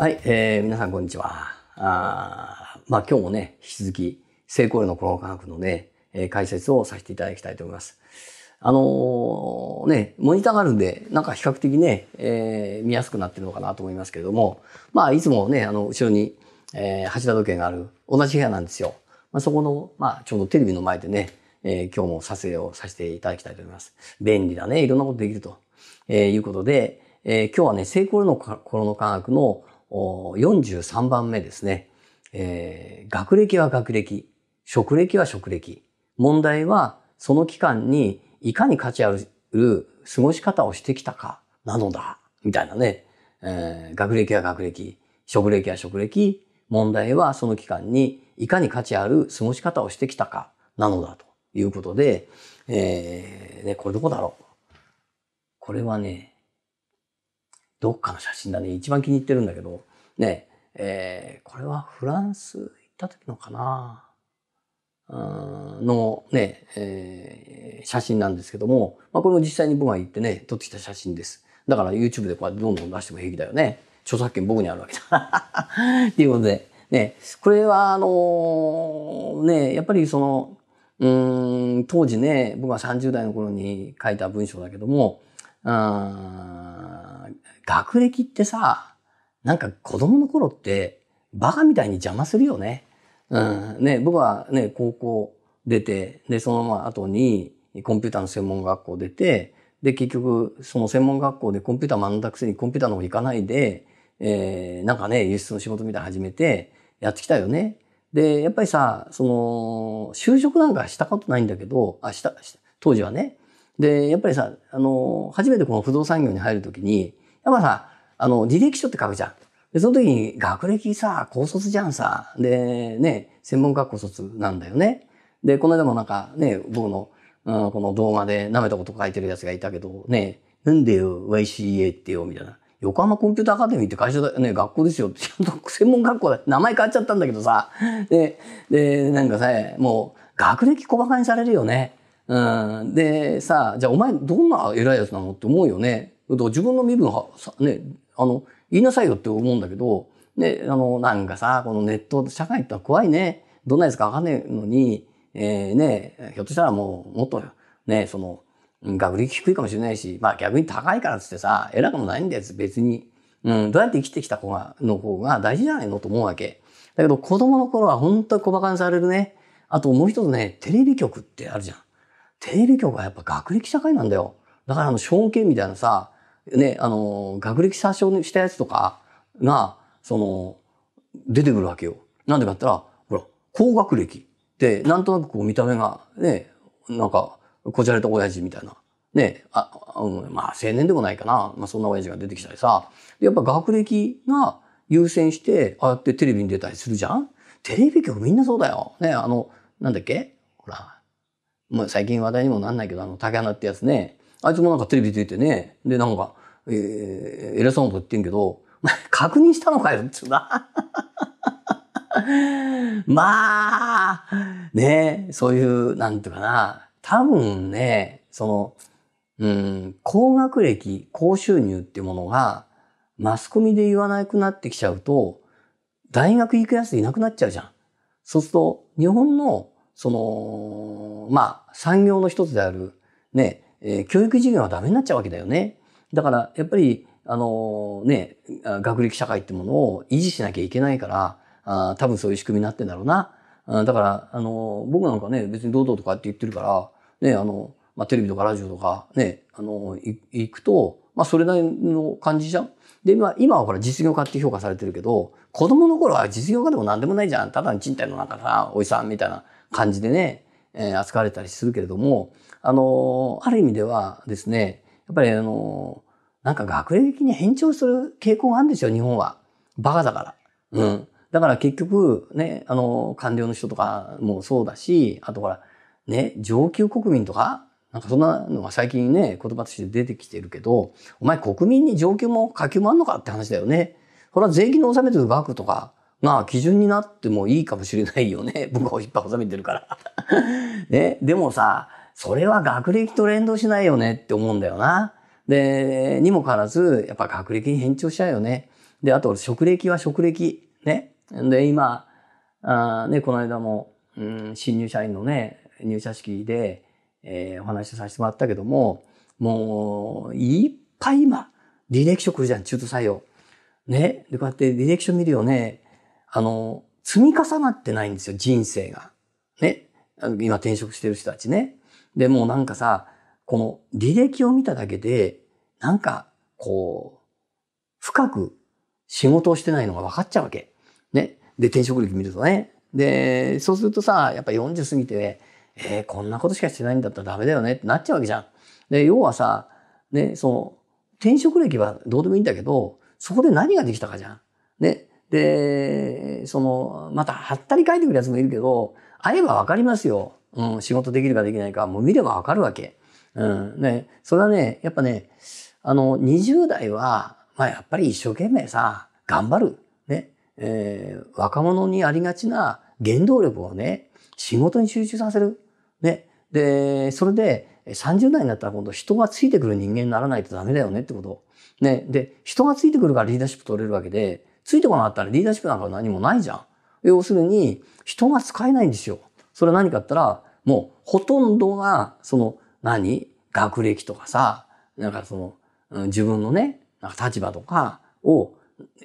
はい、えー、皆さんこんにちは。あまあ今日もね、引き続き、成功量のコの科学のね、えー、解説をさせていただきたいと思います。あのー、ね、モニターがあるんで、なんか比較的ね、えー、見やすくなってるのかなと思いますけれども、まあいつもね、あの、後ろに、えー、柱時計がある、同じ部屋なんですよ。まあ、そこの、まあちょうどテレビの前でね、えー、今日も撮影をさせていただきたいと思います。便利だね。いろんなことできると、えー、いうことで、えー、今日はね、成功の心の科学の43番目ですね、えー、学歴は学歴、職歴は職歴。問題はその期間にいかに価値ある過ごし方をしてきたかなのだ。みたいなね。えー、学歴は学歴、職歴は職歴。問題はその期間にいかに価値ある過ごし方をしてきたかなのだということで、えー、ね、これどこだろうこれはね、どっかの写真だね。一番気に入ってるんだけど。ねえ、ー、これはフランス行った時のかなのね、えー、写真なんですけども、まあ、これも実際に僕が行ってね、撮ってきた写真です。だから YouTube でこうやってどんどん出しても平気だよね。著作権僕にあるわけだ。っていうことで、ね、これはあのー、ね、やっぱりその、うん、当時ね、僕は30代の頃に書いた文章だけども、学歴ってさ、なんか子供の頃って、バカみたいに邪魔するよね。うん、ね、僕はね、高校出て、で、そのまま後に、コンピューターの専門学校出て、で、結局、その専門学校でコンピューター学んだくせにコンピューターの方行かないで、えー、なんかね、輸出の仕事みたいな始めて、やってきたよね。で、やっぱりさ、その、就職なんかしたことないんだけど、あ、した、した当時はね。で、やっぱりさ、あの、初めてこの不動産業に入るときに、やっぱさ、あの、履歴書って書くじゃん。で、その時に学歴さ、高卒じゃんさ。で、ね、専門学校卒なんだよね。で、この間もなんかね、僕の、うん、この動画で舐めたこと書いてるやつがいたけど、ね、なんでよ、YCA ってよ、みたいな。横浜コンピューターアカデミーって会社だよね、学校ですよ。ちゃんと専門学校だ。名前変わっちゃったんだけどさ。で、で、なんかさ、もう、学歴小馬鹿にされるよね。うん、でさあじゃあお前どんな偉いやつなのって思うよね。自分の身分はさ、ね、あの言いなさいよって思うんだけど、ね、あのなんかさこのネット社会ってのは怖いねどんなやつか分かんないのに、えーね、ひょっとしたらもうもっとねその学歴低いかもしれないし、まあ、逆に高いからっつってさ偉くもないんだよ別に、うん、どうやって生きてきた子がの方が大事じゃないのと思うわけ。だけど子供の頃は本当に小馬鹿にされるね。あともう一つね、テレビ局ってあるじゃん。テレビ局はやっぱ学歴社会なんだよ。だからあの、証券みたいなさ、ね、あの、学歴詐称したやつとかが、その、出てくるわけよ。なんでかって言ったら、ほら、高学歴で、なんとなくこう見た目が、ね、なんか、こじゃれた親父みたいな。ね、あ、うん、まあ青年でもないかな。まあそんな親父が出てきたりさ。やっぱ学歴が優先して、ああやってテレビに出たりするじゃんテレビ局みんなそうだよ。ね、あの、なんだっけまあ最近話題にもなんないけど、あの、竹花ってやつね。あいつもなんかテレビ出てね。で、なんか、えー、偉そうなこと言ってんけど、確認したのかよ、ってな。まあ、ね、そういう、なんていうかな、多分ね、その、うん、高学歴、高収入っていうものが、マスコミで言わなくなってきちゃうと、大学行くやついなくなっちゃうじゃん。そうすると、日本のその、まあ、産業の一つである、ね、えー、教育事業はダメになっちゃうわけだよね。だから、やっぱり、あのー、ね、学歴社会ってものを維持しなきゃいけないから、あ多分そういう仕組みになってんだろうな。だから、あのー、僕なんかね、別に堂々とかって言ってるから、ね、あの、まあ、テレビとかラジオとか、ね、あのー、行くと、まあ、それなりの感じじゃん。で、今、今はほら実業家って評価されてるけど、子供の頃は実業家でも何でもないじゃん。ただの賃貸のなんかさ、おじさんみたいな感じでね、えー、扱われたりするけれども、あのー、ある意味ではですね、やっぱりあのー、なんか学歴に偏重する傾向があるんですよ、日本は。バカだから。うん。だから結局、ね、あの、官僚の人とかもそうだし、あとほら、ね、上級国民とか、なんかそんなのが最近ね、言葉として出てきてるけど、お前国民に上級も下級もあんのかって話だよね。ほれは税金の納めてる額とか、まあ、基準になってもいいかもしれないよね。僕はいっぱいめてるから ね。でもさ、それは学歴と連動しないよねって思うんだよな。で、にもかかわらず、やっぱ学歴に変調しちゃうよね。で、あと、職歴は職歴。ね。で、今、あね、この間も、うん、新入社員のね、入社式で、えー、お話しさせてもらったけども、もう、いっぱい今、履歴書来るじゃん、中途採用。ね。で、こうやって履歴書見るよね。あの、積み重なってないんですよ、人生が。ね。今転職してる人たちね。で、もなんかさ、この履歴を見ただけで、なんか、こう、深く仕事をしてないのが分かっちゃうわけ。ね。で、転職歴見るとね。で、そうするとさ、やっぱ40過ぎて、えー、こんなことしかしてないんだったらダメだよねってなっちゃうわけじゃん。で、要はさ、ね、その、転職歴はどうでもいいんだけど、そこで何ができたかじゃん。ね、で、その、また、はったり書いてくるやつもいるけど、会えばわかりますよ。うん、仕事できるかできないか、もう見ればわかるわけ。うん、ね、それはね、やっぱね、あの、20代は、まあやっぱり一生懸命さ、頑張る。ね、えー、若者にありがちな原動力をね、仕事に集中させる。ね、で、それで、30代になったら今度人がついてくる人間にならないとダメだよねってこと。ね。で、人がついてくるからリーダーシップ取れるわけで、ついてこなかったらリーダーシップなんか何もないじゃん。要するに、人が使えないんですよ。それは何かあったら、もうほとんどが、その何、学歴とかさ、なんかその、うん、自分のね、なんか立場とかを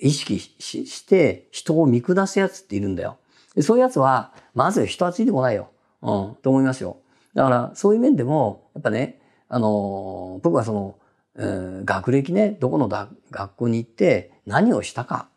意識して人を見下すやつっているんだよ。そういうやつは、まず人はついてこないよ。うん、と思いますよ。だから、そういう面でも、やっぱね、あのー、僕はその、学歴ね、どこの学校に行って何をしたか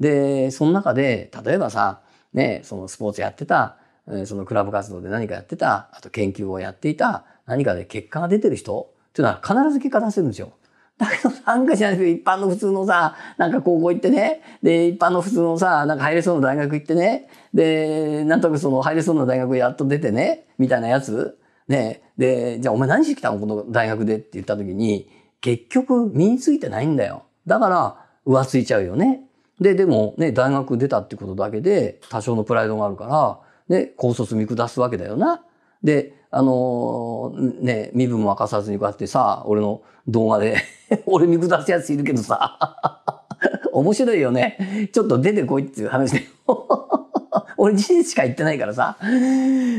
で、その中で、例えばさ、ね、そのスポーツやってた、そのクラブ活動で何かやってた、あと研究をやっていた、何かで結果が出てる人っていうのは必ず結果出せるんですよ。だけどなんかじゃないけ一般の普通のさ、なんか高校行ってね、で、一般の普通のさ、なんか入れそうな大学行ってね、で、なんとなくその入れそうな大学やっと出てね、みたいなやつ、ね、で、じゃあお前何してきたのこの大学でって言った時に、結局身についてないんだよ。だから、浮ついちゃうよね。で、でもね、大学出たってことだけで、多少のプライドがあるから、ね、高卒見下すわけだよな。で、あのー、ね、身分も明かさずにこうやってさ、俺の動画で 俺見下すやついるけどさ 面白いよね。ちょっと出てこいっていう話で。俺人生しか言ってないからさ。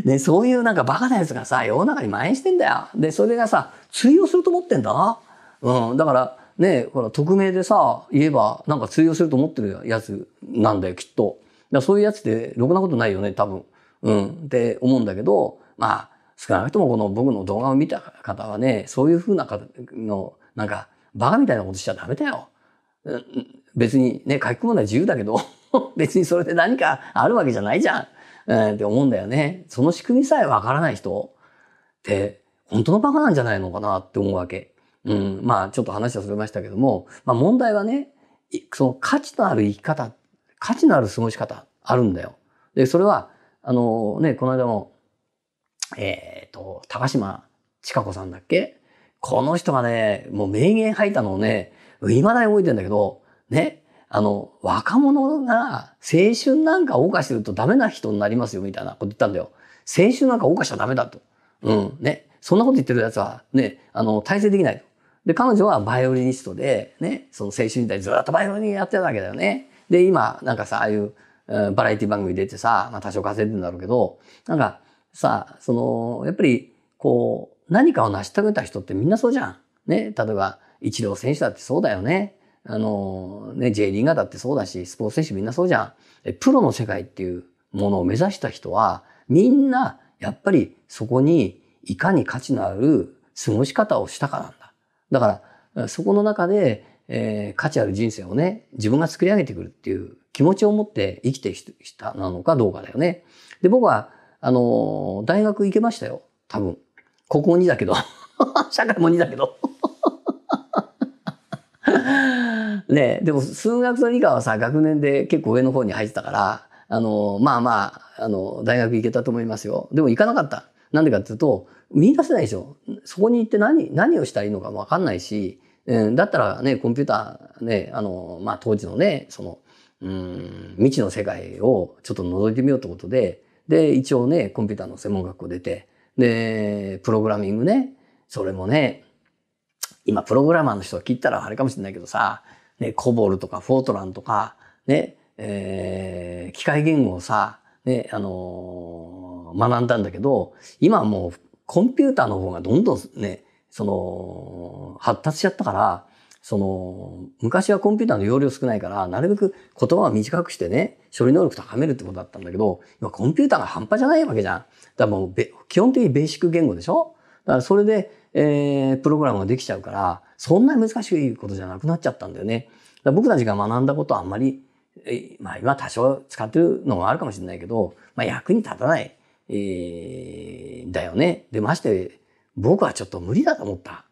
ね、そういうなんかバカなやつがさ、世の中に蔓延してんだよ。で、それがさ、通用すると思ってんだな。うん、だから、ね、ほら、匿名でさ、言えば、なんか通用すると思ってるやつなんだよ、きっと。だそういうやつで、ろくなことないよね、多分。うん、って思うんだけど、まあ、少なくともこの僕の動画を見た方はね、そういうふうな方の、なんか、バカみたいなことしちゃダメだよ。別にね、書き込むのは自由だけど、別にそれで何かあるわけじゃないじゃん。うん、って思うんだよね。その仕組みさえわからない人って、本当のバカなんじゃないのかなって思うわけ。うん、まあちょっと話はそれましたけども、まあ問題はね、その価値のある生き方、価値のある過ごし方あるんだよ。で、それは、あのね、この間も、えっ、ー、と、高島千佳子さんだっけこの人がね、もう名言吐いたのをね、未だに覚えてんだけど、ね、あの、若者が青春なんか謳歌してるとダメな人になりますよ、みたいなこと言ったんだよ。青春なんか謳歌しちゃダメだと。うん、ね。そんなこと言ってる奴は、ね、あの、体制できないと。で、彼女はバイオリニストで、ね、その青春時代ずっとバイオリンやってたわけだよね。で、今、なんかさ、ああいう、バラエティ番組出てさ、まあ多少稼いでるんだろうけど、なんかさ、その、やっぱり、こう、何かを成し遂げた人ってみんなそうじゃん。ね、例えば、一郎選手だってそうだよね。あの、ね、J リーガーだってそうだし、スポーツ選手みんなそうじゃん。え、プロの世界っていうものを目指した人は、みんな、やっぱりそこにいかに価値のある過ごし方をしたかなんだ。だから、そこの中で、えー、価値ある人生をね、自分が作り上げてくるっていう気持ちを持って生きてきたなのかどうかだよね。で、僕は、あの、大学行けましたよ。多分。国校2だけど。社会も2だけど。ねでも数学と理科はさ、学年で結構上の方に入ってたから、あの、まあまあ、あの、大学行けたと思いますよ。でも行かなかった。なんでかっていうと、見出せないでしょ。そこに行って何、何をしたらいいのかもわかんないし、うん、だったらね、コンピューターね、あの、まあ、当時のね、その、うん、未知の世界をちょっと覗いてみようってことで、で、一応ね、コンピューターの専門学校出て、で、プログラミングね、それもね、今、プログラマーの人は聞いたらあれかもしれないけどさ、ね、コボルとかフォートランとか、ね、えー、機械言語をさ、ね、あのー、学んだんだけど、今はもうコンピューターの方がどんどんね、その、発達しちゃったから、その、昔はコンピューターの容量少ないから、なるべく言葉を短くしてね、処理能力高めるってことだったんだけど、今コンピューターが半端じゃないわけじゃん。だからもう、基本的にベーシック言語でしょだからそれで、えー、プログラムができちゃうから、そんなに難しいことじゃなくなっちゃったんだよね。僕たちが学んだことはあんまりまあ今多少使ってるのもあるかもしれないけど、まあ役に立たない、えー、だよね。で、まして、僕はちょっと無理だと思った。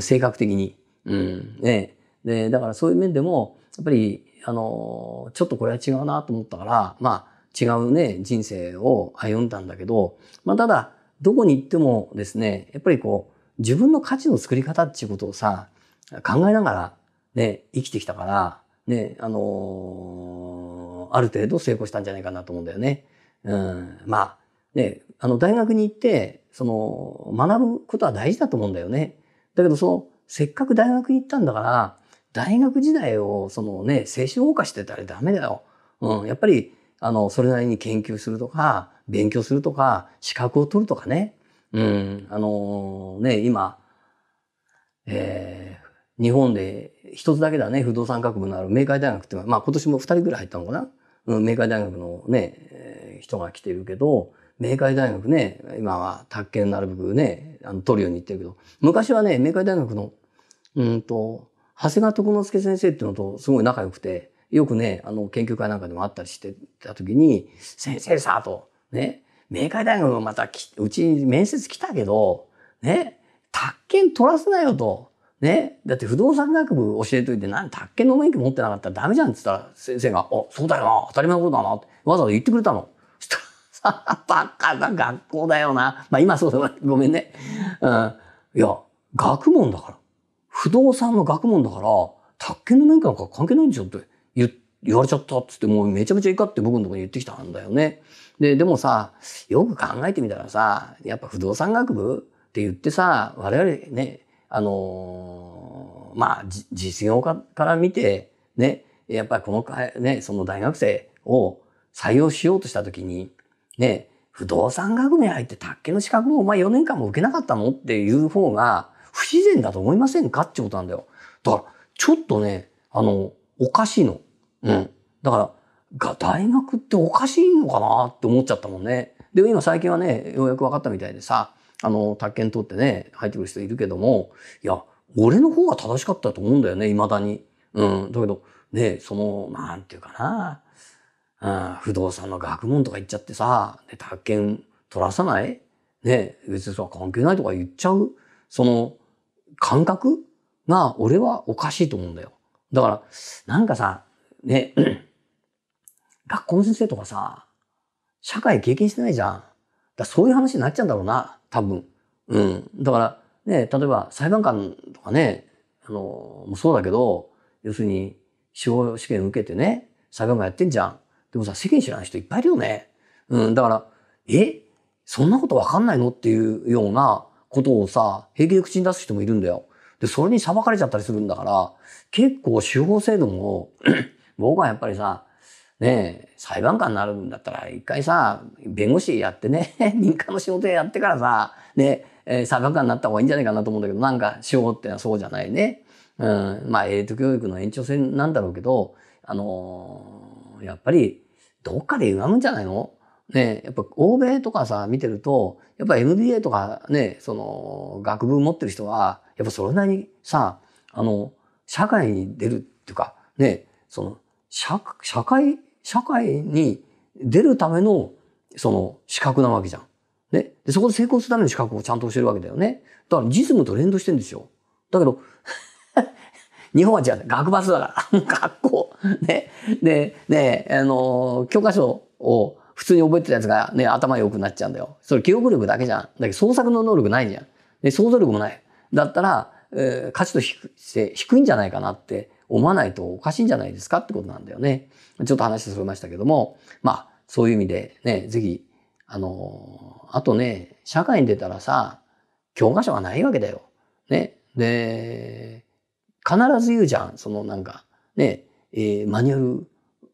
性格的に。うん。ね。で、だからそういう面でも、やっぱり、あの、ちょっとこれは違うなと思ったから、まあ違うね、人生を歩んだんだけど、まあただ、どこに行ってもですね、やっぱりこう、自分の価値の作り方っていうことをさ、考えながらね、生きてきたから、ね、あのー、ある程度成功したんじゃないかなと思うんだよね。うん、まあ、ね、あの、大学に行って、その、学ぶことは大事だと思うんだよね。だけど、その、せっかく大学に行ったんだから、大学時代を、そのね、青春謳歌してたらダメだよ。うん、やっぱり、あの、それなりに研究するとか、勉強するとか、資格を取るとかね。うん、あのー、ね、今、え日本で一つだけだね、不動産学部のある明海大学ってうのまあ今年も二人ぐらい入ったのかな、うん、明海大学のね、人が来てるけど、明海大学ね、今は宅建なるべくね、あの、取るように言ってるけど、昔はね、明海大学の、うんと、長谷川徳之助先生っていうのとすごい仲良くて、よくね、あの、研究会なんかでもあったりしてた時に、先生さ、と、ね、明海大学もまたき、うちに面接来たけど、ね、宅建取らせなよと、ね、だって不動産学部教えといて、なん、宅建の免許持ってなかったらダメじゃんって言ったら、先生が、あ、そうだよな、当たり前のことだなって、わざわざ言ってくれたの。したらさ、バカな学校だよな。まあ今そうだな、ごめんね。うん。いや、学問だから。不動産の学問だから、宅建の免許なんか関係ないんでしょって言言われちゃったっつって、もうめちゃめちゃ怒って僕のとこに言ってきたんだよね。で、でもさ、よく考えてみたらさ、やっぱ不動産学部って言ってさ、我々ね、あのー、まあ、実業家から見て、ね、やっぱりこの、ね、その大学生を採用しようとしたときに、ね、不動産学部に入って卓球の資格をお前4年間も受けなかったのっていう方が不自然だと思いませんかってことなんだよ。だから、ちょっとね、あの、おかしいの。うん。だから、が大学っておかしいのかなって思っちゃったもんね。で、も今最近はね、ようやく分かったみたいでさ、あの、宅建取ってね、入ってくる人いるけども、いや、俺の方が正しかったと思うんだよね、未だに。うん。だけど、ね、その、なんていうかな、うん、不動産の学問とか言っちゃってさ、で、宅建取らさないね、別にそは関係ないとか言っちゃう、その、感覚が俺はおかしいと思うんだよ。だから、なんかさ、ね、学校の先生とかさ、社会経験してないじゃん。だそういう話になっちゃうんだろうな、多分。うん。だから、ね、例えば裁判官とかね、あの、もそうだけど、要するに、司法試験受けてね、裁判官やってんじゃん。でもさ、世間知らない人いっぱいいるよね。うん、だから、えそんなことわかんないのっていうようなことをさ、平気で口に出す人もいるんだよ。で、それに裁かれちゃったりするんだから、結構司法制度も 僕はやっぱりさ、ねえ、裁判官になるんだったら、一回さ、弁護士やってね、民 間の仕事やってからさ、ね、えー、裁判官になった方がいいんじゃないかなと思うんだけど、なんか、司法ってのはそうじゃないね。うん、まあ、エイト教育の延長線なんだろうけど、あのー、やっぱり、どっかで歪むんじゃないのね、やっぱ欧米とかさ、見てると、やっぱ MBA とかね、その、学部持ってる人は、やっぱそれなりにさ、あの、社会に出るっていうか、ね、その、社、社会社会に出るための、その、資格なわけじゃん。ね。で、そこで成功するための資格をちゃんと教えるわけだよね。だから実務と連動してるんですよ。だけど 日本は違う。学罰だから。学校。ね。で、ね、あの、教科書を普通に覚えてたやつがね、頭良くなっちゃうんだよ。それ記憶力だけじゃん。だけど創作の能力ないじゃん。で、想像力もない。だったら、えー、価値として低いんじゃないかなって思わないとおかしいんじゃないですかってことなんだよね。ちょっと話しそれましたけども、まあ、そういう意味でね、ぜひ、あの、あとね、社会に出たらさ、教科書がないわけだよ。ね。で、必ず言うじゃん。そのなんか、ね、えー、マニュアル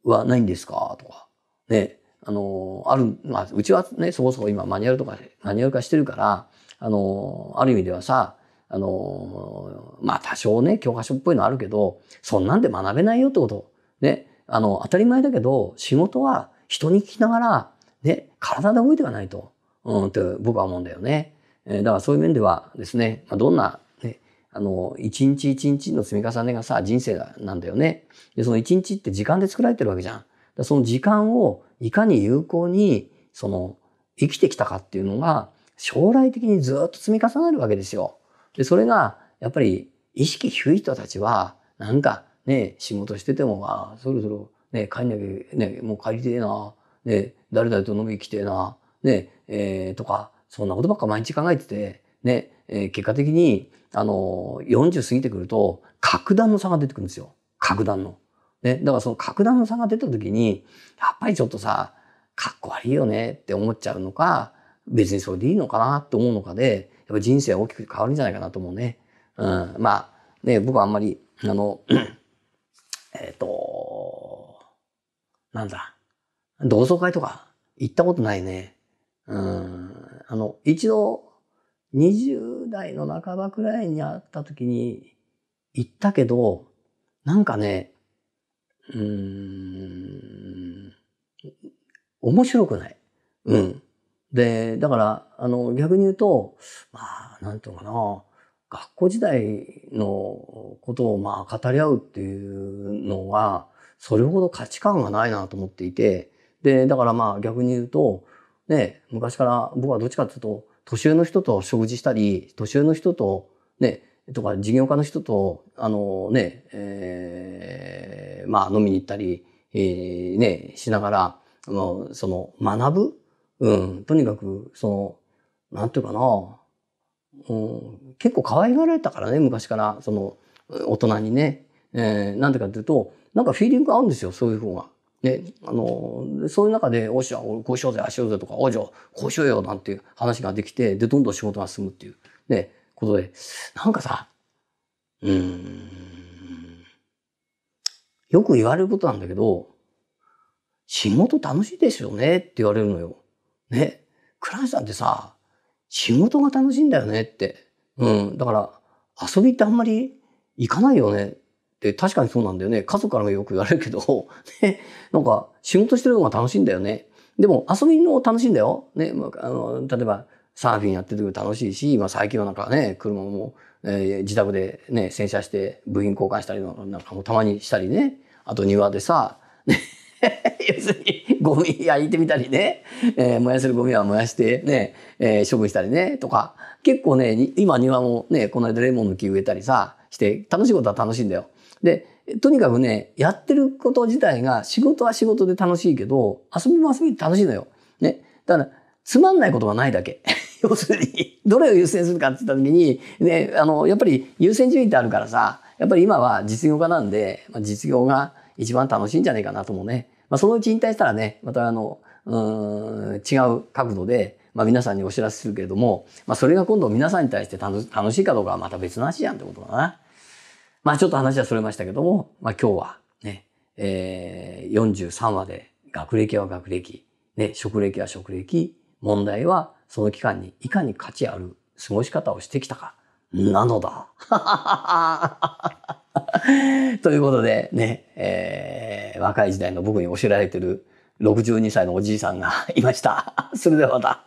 はないんですかとか、ね、あの、ある、まあ、うちはね、そこそこ今マニュアルとか、マニュアル化してるから、あの、ある意味ではさ、あの、まあ多少ね、教科書っぽいのあるけど、そんなんで学べないよってこと。ね、あの、当たり前だけど、仕事は人に聞きながら、ね、体で覚えていかないと、うん、って僕は思うんだよね。えー、だからそういう面ではですね、まあ、どんな、ね、あの、一日一日の積み重ねがさ、人生なんだよね。で、その一日って時間で作られてるわけじゃん。だその時間をいかに有効に、その、生きてきたかっていうのが、将来的にずっと積み重なるわけですよ。で、それが、やっぱり意識低い人たちは、なんかね、仕事してても、ああ、そろそろね、帰んなきゃ、ね、もう帰りてえな、ね、誰々と飲みに来てえな、ね、えー、とか、そんなことばっか毎日考えてて、ね、えー、結果的に、あのー、40過ぎてくると、格段の差が出てくるんですよ。格段の。ね、だからその格段の差が出た時に、やっぱりちょっとさ、かっこ悪いよねって思っちゃうのか、別にそれでいいのかなって思うのかで、やっぱ人生は大きく変わるんじゃないかなと思うね。うん。まあ、ね、僕はあんまり、あの、えっ、ー、と、なんだ、同窓会とか行ったことないね。うん。あの、一度、20代の半ばくらいに会った時に行ったけど、なんかね、うーん、面白くない。うん。で、だから、あの、逆に言うと、まあ、なんて言うかな、学校時代のことをまあ語り合うっていうのはそれほど価値観がないなと思っていて、で、だからまあ逆に言うと、ね、昔から僕はどっちかっていうと、年上の人と食事したり、年上の人と、ね、とか事業家の人と、あのね、えー、まあ飲みに行ったり、えー、ね、しながら、あのその学ぶうん、とにかく、その、なんていうかな、うん、結構可愛がられたからね、昔から、その、大人にね。えー、なんでかっていうと、なんかフィーリング合うんですよ、そういう方が。ね、あの、そういう中で、おっしゃ、こうしようぜ、ああしようぜとか、おじゃ、こうしようよ、なんていう話ができて、で、どんどん仕事が進むっていう、ね、ことで、なんかさ、うん、よく言われることなんだけど、仕事楽しいですよねって言われるのよ。ね、倉橋さんってさ、仕事が楽しいんだよねって。うん。だから、遊びってあんまり行かないよねって確かにそうなんだよね。家族からもよく言われるけど、ね、なんか仕事してるのが楽しいんだよね。でも遊びの楽しいんだよ。ね、まあ、あの例えばサーフィンやってる時も楽しいし、まあ、最近はなんかね、車も、えー、自宅でね、洗車して部品交換したりなんかもたまにしたりね。あと庭でさ、ね、要するにゴミ焼いてみたりね、えー、燃やせるゴミは燃やしてね、えー、処分したりね、とか。結構ね、今庭もね、この間レモンの木植えたりさ、して、楽しいことは楽しいんだよ。で、とにかくね、やってること自体が仕事は仕事で楽しいけど、遊びも遊びで楽しいのよ。ね。だから、つまんないことがないだけ。要するに、どれを優先するかって言った時に、ね、あの、やっぱり優先順位ってあるからさ、やっぱり今は実業家なんで、実業が一番楽しいんじゃないかなともね、まあ、そのうち引退したらね、またあの、うん、違う角度で、まあ、皆さんにお知らせするけれども、まあ、それが今度皆さんに対して楽しいかどうかはまた別の話じゃんってことだな。まあ、ちょっと話はそれましたけども、まあ、今日はね、えー、43話で、学歴は学歴、ね、職歴は職歴、問題はその期間にいかに価値ある過ごし方をしてきたか、なのだ。ということでね、えー、若い時代の僕に教えられてる62歳のおじいさんが いました。それではまた。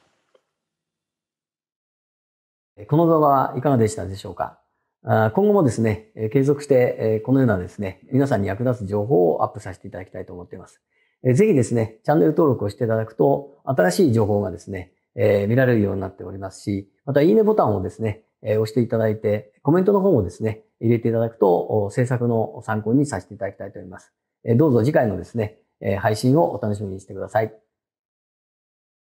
この動画はいかがでしたでしょうか今後もですね、継続して、このようなですね、皆さんに役立つ情報をアップさせていただきたいと思っています。ぜひですね、チャンネル登録をしていただくと、新しい情報がですね、見られるようになっておりますし、また、いいねボタンをですね、え押していただいて、コメントの方もですね、入れていただくと、制作の参考にさせていただきたいと思います。えどうぞ次回のですね、え配信をお楽しみにしてください。